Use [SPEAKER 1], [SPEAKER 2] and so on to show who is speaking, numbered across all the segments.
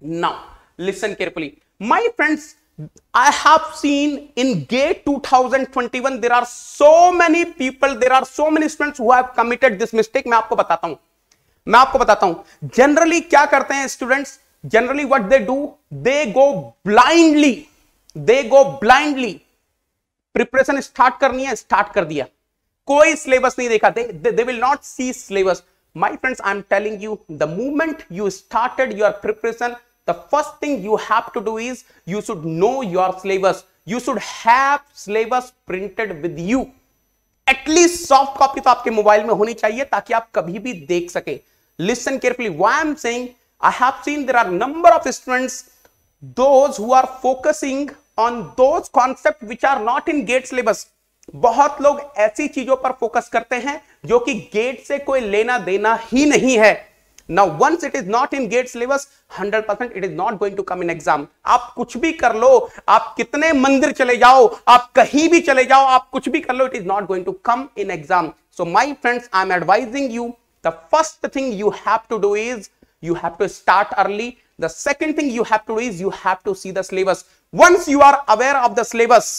[SPEAKER 1] now listen carefully my friends i have seen in gate 2021 there are so many people there are so many students who have committed this mistake मैं आपको बताता हूं मैं आपको बताता हूं generally क्या करते हैं students generally what they do they go blindly they go blindly preparation start करनी है स्टार्ट कर दिया कोई सिलेबस नहीं देखा they they will not see syllabus my friends I am telling you the movement you started your preparation the first thing you have to do is you should know your syllabus. You should have syllabus printed with you. at at least soft copy तो आपके mobile में होनी चाहिए ताकि आप कभी भी देख सके listen carefully why am saying i have seen there are number of students those who are focusing on those concept which are not in gate syllabus बहुत लोग ऐसी चीजों पर फोकस करते हैं जो कि गेट से कोई लेना देना ही नहीं है now once it is not in gate syllabus 100% it is not going to come in exam आप कुछ भी कर लो आप कितने मंदिर चले जाओ आप कहीं भी चले जाओ आप कुछ भी कर लो it is not going to come in exam so my friends i am advising you the first thing you have to do is you have to start early the second thing you have to do is you have to see the syllabus once you are aware of the syllabus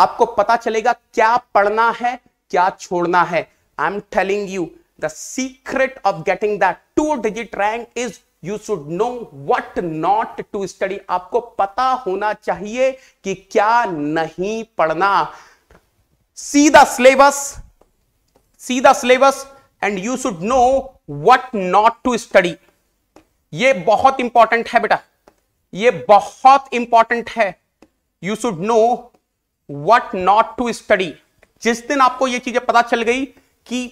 [SPEAKER 1] आपको पता चलेगा क्या पढ़ना है क्या छोड़ना है I am telling you The secret of getting that two digit rank is you should know what not to study आपको पता होना चाहिए कि क्या नहीं पढ़ना सीधा सिलेबस सीधा syllabus and you should know what not to study ये बहुत इंपॉर्टेंट है बेटा ये बहुत इंपॉर्टेंट है you should know what not to study जिस दिन आपको ये चीजें पता चल गई कि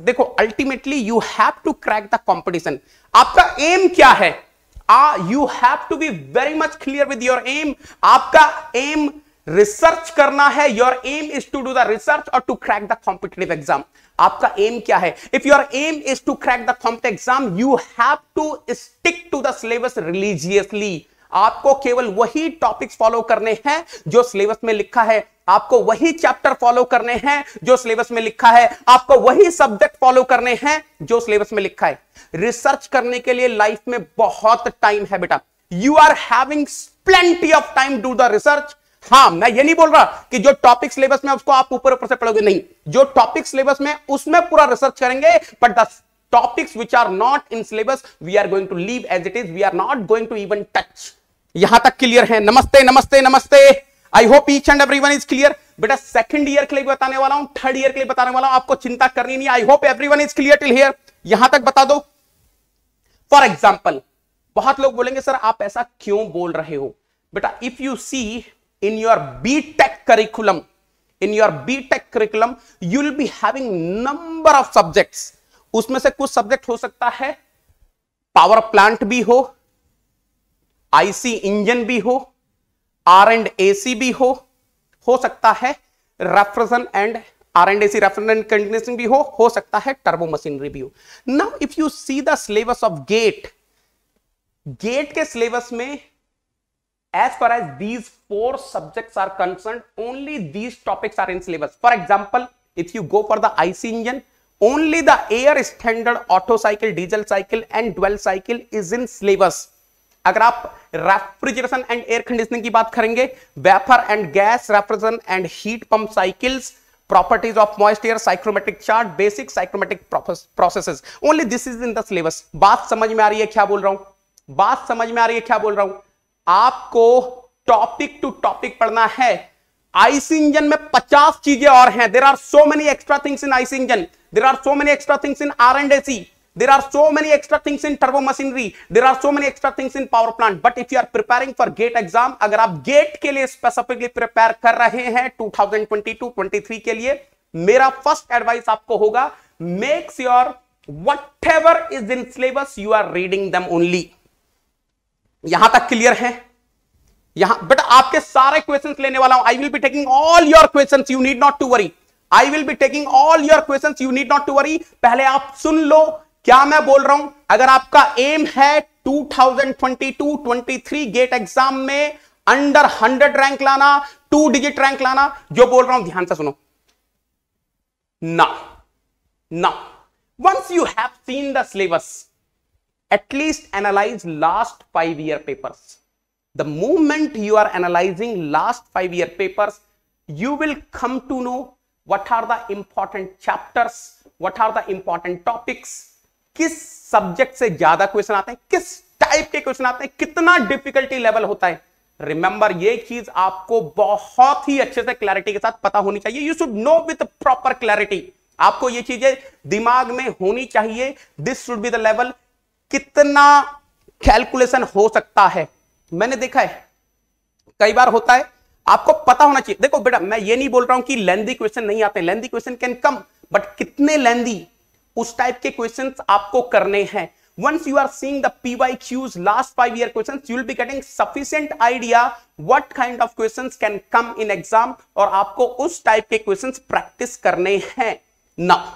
[SPEAKER 1] देखो ultimately you have to crack the competition आपका एम क्या है आ you have to be very much clear with your aim आपका एम रिसर्च करना है your aim is to do the research और to crack the competitive exam आपका aim क्या है if your aim is to crack the compete exam you have to stick to the syllabus religiously आपको केवल वही topics follow करने हैं जो सिलेबस में लिखा है आपको वही चैप्टर फॉलो करने हैं जो सिलेबस में लिखा है आपको वही सब्जेक्ट फॉलो करने हैं जो सिलेबस में लिखा है रिसर्च करने के लिए लाइफ में बहुत टाइम है बेटा you are having plenty of time do the research हाँ मैं ये नहीं बोल रहा कि जो टॉपिक सिलेबस में उसको आप ऊपर ऊपर से पढ़ोगे नहीं जो टॉपिक सिलेबस में उसमें पूरा रिसर्च करेंगे but the topics which are not in syllabus we are going to leave as it is we are not going to even touch यहां तक क्लियर है नमस्ते नमस्ते नमस्ते I hope each and everyone is clear बेटा second year के लिए बताने वाला हूं थर्ड ईयर के लिए बताने वाला हूं आपको चिंता करनी नहीं I hope one is clear till here यहां तक बता दो फॉर एग्जाम्पल बहुत लोग बोलेंगे सर आप ऐसा क्यों बोल रहे हो बेटा if you see in your B Tech curriculum in your B Tech curriculum you be having number of subjects उसमें से कुछ सब्जेक्ट हो सकता है पावर प्लांट भी हो आईसी इंजन भी हो आर एंड ए सी भी हो हो सकता है refrigeration and R and A C refrigeration and conditioning भी हो हो सकता है टर्बो मशीनरी भी हो now if you see the syllabus of GATE GATE के सिलेबस में as far as these four subjects are concerned only these topics are in syllabus for example if you go for the ic engine only the air standard auto cycle diesel cycle and dwell cycle is in syllabus अगर आप refrigeration and air conditioning की बात करेंगे vapour and gas refrigeration and heat pump cycles properties of moisture psychrometric chart basic psychrometric processes only this is in the syllabus बात समझ में आ रही है क्या बोल रहा हूं बात समझ में आ रही है क्या बोल रहा हूं आपको टॉपिक टू टॉपिक पढ़ना है आईसी इंजन में 50 चीजें और हैं there are so many extra things in IC engine there are so many extra things in R and AC There are so many extra things in turbo machinery. There are so many extra things in power plant. But if you are preparing for gate exam, अगर आप gate के लिए specifically prepare कर रहे हैं 2022-23 के लिए, मेरा first advice आपको होगा, make sure whatever is in syllabus you are reading them only. यहां तक क्लियर है? यहां बट आपके सारे क्वेश्चंस लेने वाला हूं I will be taking all your questions you need not to worry I will be taking all your questions you need not to worry पहले आप सुन लो क्या मैं बोल रहा हूं अगर आपका एम है 2022-23 गेट एग्जाम में अंडर 100 रैंक लाना टू डिजिट रैंक लाना जो बोल रहा हूं ध्यान से सुनो ना ना once you have seen the syllabus at least analyse last five year papers the movement you are analysing last five year papers you will come to know what are the important chapters what are the important topics किस subject से ज्यादा question आते हैं किस type के question आते हैं कितना डिफिकल्टी लेवल होता है रिमेंबर ये चीज आपको बहुत ही अच्छे से क्लैरिटी के साथ पता होनी चाहिए you should know with proper clarity आपको ये चीजें दिमाग में होनी चाहिए this should be the level कितना कैलकुलेशन हो सकता है मैंने देखा है कई बार होता है आपको पता होना चाहिए देखो बेटा मैं ये नहीं बोल रहा हूं कि लेंदी क्वेश्चन नहीं आते lengthy question can come but कितने लेंदी उस टाइप के क्वेश्चन आपको करने हैं once you are seeing the pyq's last five year questions you will be getting sufficient idea what kind of questions can come in exam और आपको उस type के questions practice करने हैं नाउ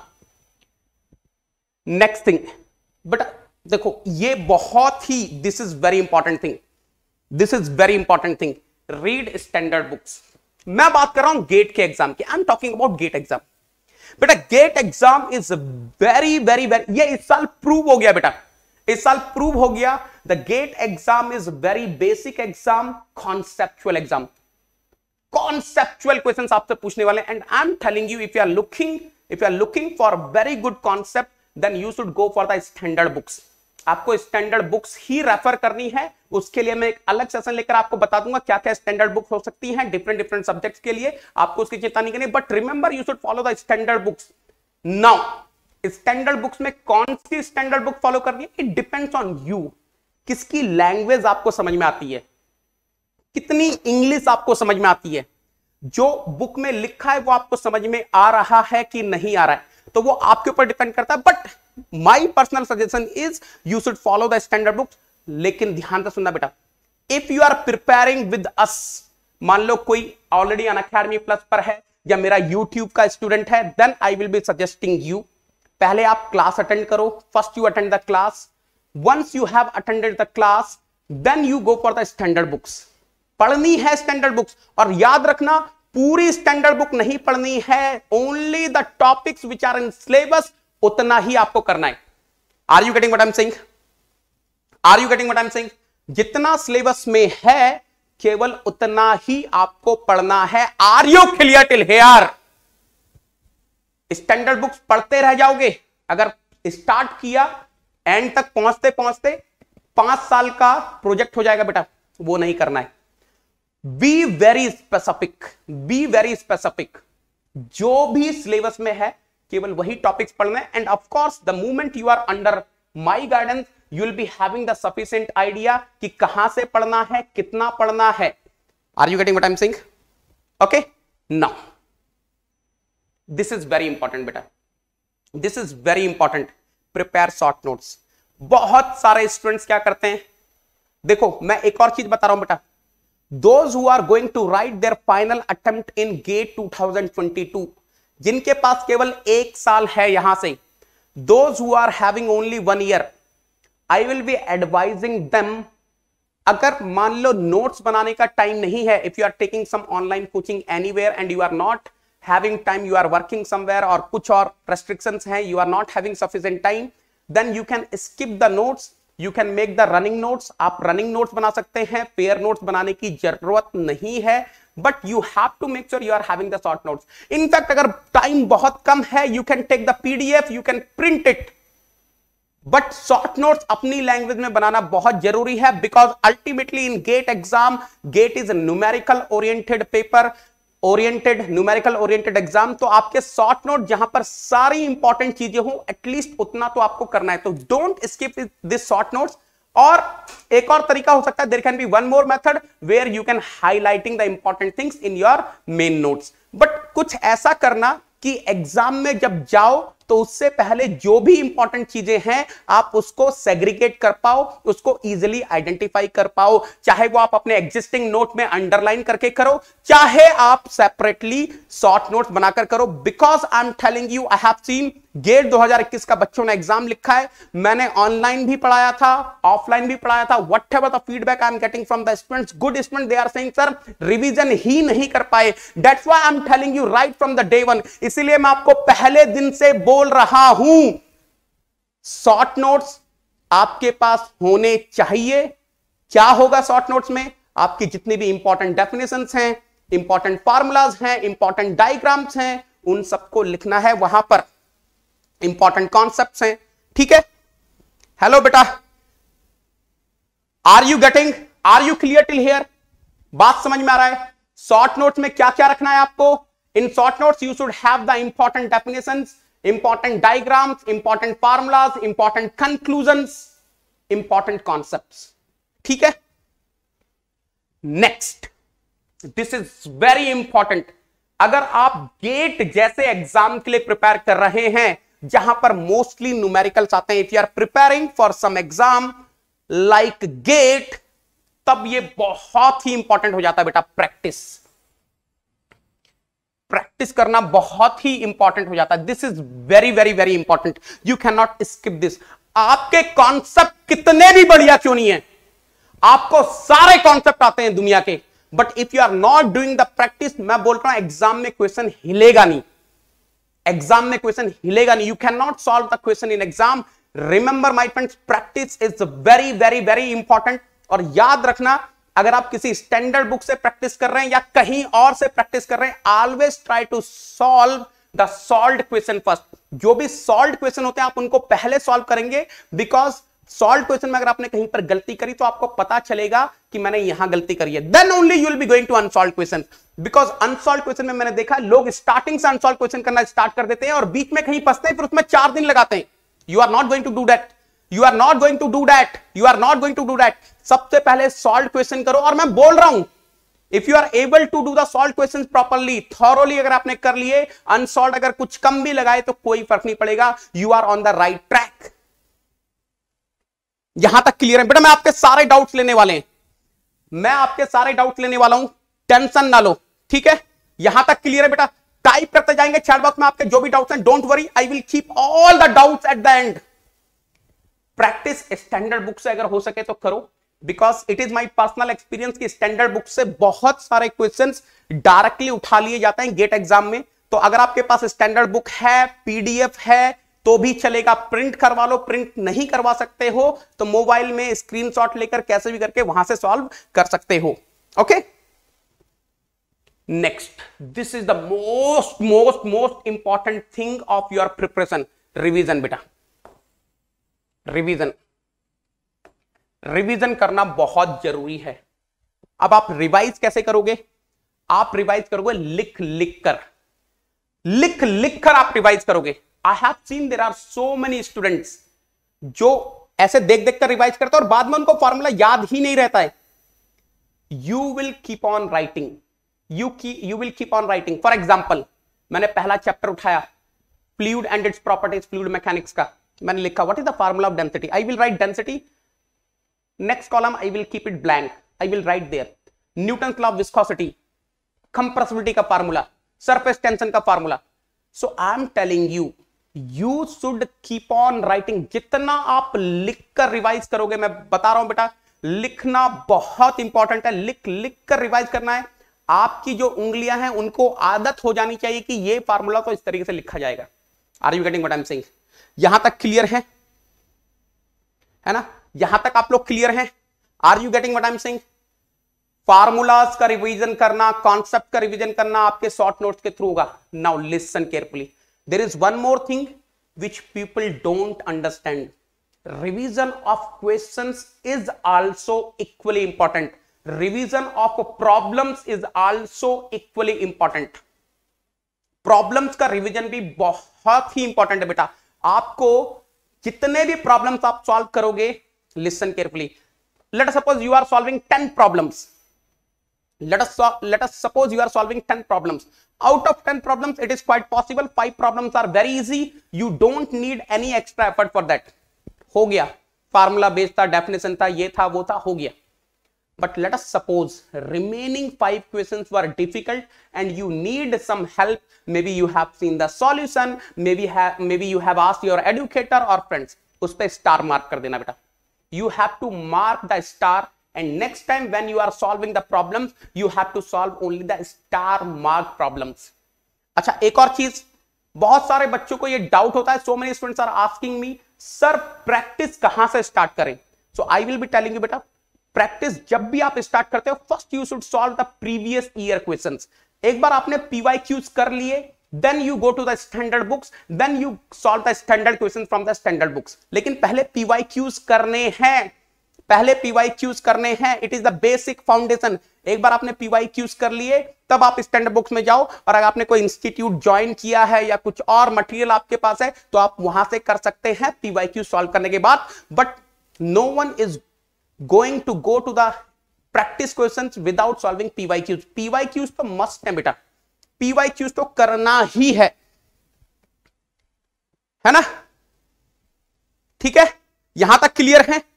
[SPEAKER 1] next thing, but देखो ये बहुत ही this is very important thing. This is very important thing. Read standard books. मैं बात कर रहा हूं gate के exam की I am talking about GATE exam बेटा GATE exam is very very very ये इस साल प्रूव हो गया बेटा इस साल प्रूव हो गया the GATE exam is very basic exam conceptual exam conceptual question आपसे पूछने वाले and I am telling you if you are looking if you are looking for very good concept then you should go for the standard books आपको standard books ही refer करनी है उसके लिए मैं एक अलग सेशन लेकर आपको बता दूंगा क्या क्या स्टैंडर्ड बुक्स हो सकती हैं डिफरेंट डिफरेंट सब्जेक्ट्स के लिए आपको उसकी चिंता नहीं करनी but remember you should follow the standard books now standard books में कौन सी स्टैंडर्ड बुक फॉलो करनी है इट डिपेंड्स ऑन यू किसकी लैंग्वेज आपको समझ में आती है कितनी इंग्लिश आपको समझ में आती है जो बुक में लिखा है वो आपको समझ में आ रहा है कि नहीं आ रहा है तो वो आपके ऊपर डिपेंड करता है but my personal suggestion is you should follow the standard books लेकिन ध्यान से सुनना बेटा if you are preparing with us मान लो कोई ऑलरेडी अन अकेडमी प्लस पर है या मेरा यूट्यूब का स्टूडेंट है then I will be suggesting you पहले आप क्लास अटेंड करो first you attend the class once you have attended the class then you go for the standard books पढ़नी है स्टैंडर्ड बुक्स और याद रखना पूरी स्टैंडर्ड बुक नहीं पढ़नी है only the topics which are in syllabus उतना ही आपको करना है आर यू गेटिंग वट सिंह आर यू गेटिंग वट सिंह जितना सिलेबस में है केवल उतना ही आपको पढ़ना है are you clear till here standard books पढ़ते रह जाओगे अगर स्टार्ट किया एंड तक पहुंचते पहुंचते पांच साल का प्रोजेक्ट हो जाएगा बेटा वो नहीं करना है be very specific be very specific जो भी सिलेबस में है केवल वही टॉपिक्स पढ़ना है and of course the movement you are under my guidance you'll be having the sufficient idea कि कहां से पढ़ना है कितना पढ़ना है are you getting what saying okay now this is very important बेटा this is very important prepare short notes बहुत सारे स्टूडेंट्स क्या करते हैं देखो मैं एक और चीज बता रहा हूं बेटा going to write their final attempt in GATE two thousand twenty 2022 जिनके पास केवल एक साल है यहां से those who are having only one year I will be advising them अगर मान लो नोट्स बनाने का टाइम नहीं है if you are taking some online coaching where and you are not having time you are working somewhere और कुछ और restriction है you are not having sufficient time then you can skip the notes you can make the running notes आप running notes बना सकते हैं pair notes बनाने की जरूरत नहीं है but you have to make sure you are having the short notes in fact अगर टाइम बहुत कम है you can take the PDF you can print it but short notes अपनी लैंग्वेज में बनाना बहुत जरूरी है because ultimately in GATE exam GATE is numerical oriented paper oriented numerical oriented exam तो आपके शॉर्ट नोट जहां पर सारी इंपॉर्टेंट चीजें हो एटलीस्ट उतना तो आपको करना है तो don't skip this short note और एक और तरीका हो सकता है there can be one more method where you can highlighting the important things in your main notes but कुछ ऐसा करना कि एग्जाम में जब जाओ तो उससे पहले जो भी इंपॉर्टेंट चीजें हैं आप उसको सेग्रीगेट कर पाओ उसको इजिली आइडेंटिफाई कर पाओ चाहे वो आप अपने एग्जिस्टिंग नोट में अंडरलाइन करके करो चाहे आप सेपरेटली शॉर्ट नोट बनाकर करो because I am telling you I have seen GATE 2021 का बच्चों ने एग्जाम लिखा है मैंने ऑनलाइन भी पढ़ाया था ऑफलाइन भी पढ़ाया था whatever the feedback I am getting from the students good student they are saying sir revision ही नहीं कर पाए that's why I am telling you right from the day one इसीलिए मैं आपको पहले दिन से बोल बोल रहा हूं शॉर्ट नोट्स आपके पास होने चाहिए क्या होगा शॉर्ट नोट्स में आपकी जितनी भी इंपॉर्टेंट डेफिनेशन हैं इंपॉर्टेंट फार्मूलाज हैं इंपॉर्टेंट डायग्राम्स हैं उन सबको लिखना है वहां पर इंपॉर्टेंट कॉन्सेप्ट हैं ठीक है हेलो बेटा are you getting are you clear till here बात समझ में आ रहा है शॉर्ट नोट्स में क्या क्या रखना है आपको इन short notes you should have the important definitions important diagram important formulas, important conclusion important concept ठीक है next this is very important अगर आप गेट जैसे एग्जाम के लिए प्रिपेयर कर रहे हैं जहां पर मोस्टली न्यूमेरिकल्स आते हैं if you are preparing for some exam like GATE तब ये बहुत ही इंपॉर्टेंट हो जाता है बेटा प्रैक्टिस प्रैक्टिस करना बहुत ही इंपॉर्टेंट हो जाता है this is very very very important you can not skip this आपके कॉन्सेप्ट कितने भी बढ़िया क्यों नहीं है आपको सारे कॉन्सेप्ट आते हैं दुनिया के but if you are not doing the practice मैं बोल रहा हूं एग्जाम में क्वेश्चन हिलेगा नहीं एग्जाम में क्वेश्चन हिलेगा नहीं you can not solve the question in exam remember my friends practice is very very very important और याद रखना अगर आप किसी स्टैंडर्ड बुक से प्रैक्टिस कर रहे हैं या कहीं और से प्रैक्टिस कर रहे हैं always try to solve the solve question first जो भी सॉल्व क्वेश्चन होते हैं आप उनको पहले सॉल्व करेंगे बिकॉज सॉल्व क्वेश्चन में अगर आपने कहीं पर गलती करी तो आपको पता चलेगा कि मैंने यहां गलती करी है then only you will be going to unsolve question because unsolve question में मैंने देखा लोग स्टार्टिंग से अनसॉल्व क्वेश्चन करना स्टार्ट कर देते हैं और बीच में कहीं फंसते हैं फिर उसमें चार दिन लगाते हैं you are not going to do that you are not going to do that you are not going to do that सबसे पहले सॉल्व क्वेश्चन करो और मैं बोल रहा हूं if you are able to do the solve question properly thoroughly अगर आपने कर लिए अनसॉल्व अगर कुछ कम भी लगाए तो कोई फर्क नहीं पड़ेगा you are on the right track यहां तक क्लियर है बेटा मैं आपके सारे डाउट लेने वाले हैं मैं आपके सारे डाउट लेने वाला हूं टेंशन ना लो ठीक है यहां तक क्लियर है बेटा टाइप करते जाएंगे चैट बॉक्स में आपके जो भी डाउट्स हैं don't worry I will keep all the doubts at the end practice standard book से अगर हो सके तो करो because it is my personal experience की स्टैंडर्ड बुक से बहुत सारे क्वेश्चन डायरेक्टली उठा लिए जाते हैं गेट एग्जाम में तो अगर आपके पास स्टैंडर्ड बुक है पीडीएफ है तो भी चलेगा प्रिंट करवा लो प्रिंट नहीं करवा सकते हो तो मोबाइल में स्क्रीनशॉट लेकर कैसे भी करके वहां से सॉल्व कर सकते हो okay next this is the most most most important thing of your preparation revision बेटा रिवीजन रिवीजन करना बहुत जरूरी है अब आप रिवाइज कैसे करोगे आप रिवाइज करोगे लिख लिख कर लिख लिख कर आप रिवाइज करोगे I have seen there are so many students जो ऐसे देख देख कर रिवाइज करते हैं और बाद में उनको फॉर्मूला याद ही नहीं रहता है you will keep on writing you की you will keep on writing for example मैंने पहला चैप्टर उठाया fluid and its properties fluid mechanics का मैंने लिखा what is the formula of density I will write density next column I will keep it blank I will write there Newton law of viscosity compressibility का formula surface tension का formula so I am telling you you should keep on writing जितना आप लिख कर revise करोगे मैं बता रहा हूं बेटा लिखना बहुत इंपॉर्टेंट है लिख लिख कर रिवाइज करना है आपकी जो उंगलियां हैं उनको आदत हो जानी चाहिए कि ये फार्मूला तो इस तरीके से लिखा जाएगा are you getting what I am saying यहां तक क्लियर है है ना यहां तक आप लोग क्लियर हैं are you getting what I am saying formulas का रिवीजन करना कॉन्सेप्ट का रिवीजन करना आपके शॉर्ट नोट्स के थ्रू होगा now listen carefully there is one more thing which people don't understand revision of question is also equally important revision of problems is also equally important problems का revision भी बहुत ही important है बेटा आपको जितने भी प्रॉब्लम्स आप सॉल्व करोगे listen carefully let suppose you are solving ten problems let's suppose you are solving ten problem out of ten problem it is quite possible five problem are very easy you don't need any extra effort for that हो गया formula based था definition था ये था वो था हो गया but let us suppose remaining five questions were difficult and you need some help maybe you have seen the solution maybe have maybe you have asked your educator or friends us pe star mark kar dena beta you have to mark the star and next time when you are solving the problems you have to solve only the star mark problems acha ek aur cheez bahut sare bachcho ko ye doubt hota hai so many students are asking me sir practice kahan se start kare so i will be telling you beta practice जब भी आप start करते हो first you should solve the previous year questions एक बार आपने PYQs कर लिए then you go to the standard books then you solve the standard question from the standard books लेकिन पहले पीवाईक्यूज करने हैं पहले पीवाईक्यूज करने हैं it is the basic foundation एक बार आपने पीवाईक्यूज कर लिए तब आप स्टैंडर्ड बुक्स में जाओ और अगर आपने कोई इंस्टीट्यूट ज्वाइन किया है या कुछ और मटेरियल आपके पास है तो आप वहां से कर सकते हैं पीवाईक्यू सॉल्व करने के बाद but no one is going to go to the practice question without solving PYQs Qs तो मस्ट है बेटा पीवाई क्यूज तो करना ही है है ना ठीक है यहां तक क्लियर है